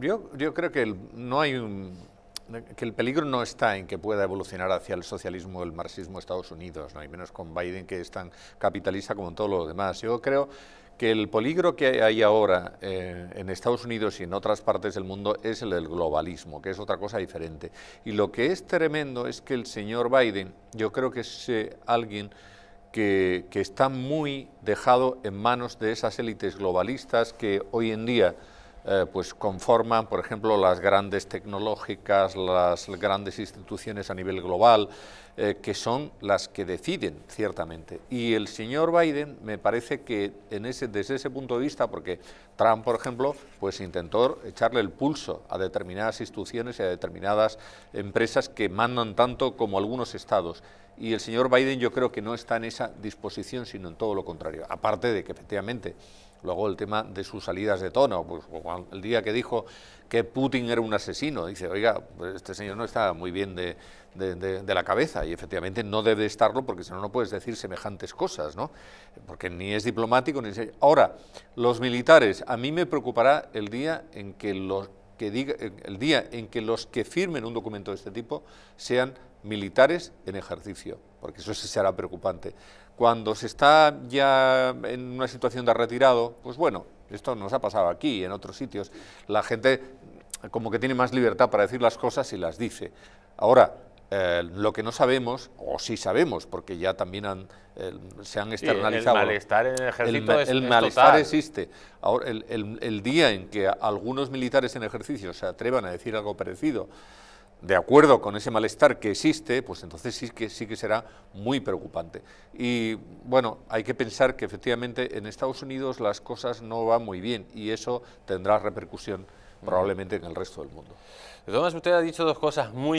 Yo, creo que el, peligro no está en que pueda evolucionar hacia el socialismo o el marxismo Estados Unidos, ¿no? hay menos con Biden que es tan capitalista como todos todo lo demás. Yo creo que el peligro que hay ahora eh, en Estados Unidos y en otras partes del mundo es el del globalismo, que es otra cosa diferente. Y lo que es tremendo es que el señor Biden, yo creo que es alguien... que está muy dejado en manos de esas élites globalistas que hoy en día eh, pues conforman, por ejemplo, las grandes tecnológicas, las grandes instituciones a nivel global, eh, que son las que deciden, ciertamente. Y el señor Biden me parece que en ese, desde ese punto de vista, porque Trump, por ejemplo, pues intentó echarle el pulso a determinadas instituciones y a determinadas empresas que mandan tanto como algunos estados. Y el señor Biden yo creo que no está en esa disposición, sino en todo lo contrario. Aparte de que efectivamente Luego el tema de sus salidas de tono, pues, pues el día que dijo que Putin era un asesino, dice, oiga, pues, este señor no está muy bien de, la cabeza y efectivamente no debe estarlo porque si no, no puedes decir semejantes cosas, ¿no? Porque ni es diplomático ni es... Ahora, los militares, a mí me preocupará el día en que los que diga, eh, el día en que los que firmen un documento de este tipo sean militares en ejercicio, porque eso sí será preocupante. Cuando se está ya en una situación de retirado, pues bueno, esto nos ha pasado aquí, y en otros sitios, la gente como que tiene más libertad para decir las cosas y las dice. Ahora, eh, lo que no sabemos, o sí sabemos, porque ya también han, eh, se han externalizado. el malestar en el ejército el, malestar existe. Ahora, el, día en que algunos militares en ejercicio se atrevan a decir algo parecido, de acuerdo con ese malestar que existe, pues entonces sí que, sí que será muy preocupante. Y bueno, hay que pensar que efectivamente en Estados Unidos las cosas no van muy bien y eso tendrá repercusión probablemente en el resto del mundo. Tomás, usted ha dicho dos cosas muy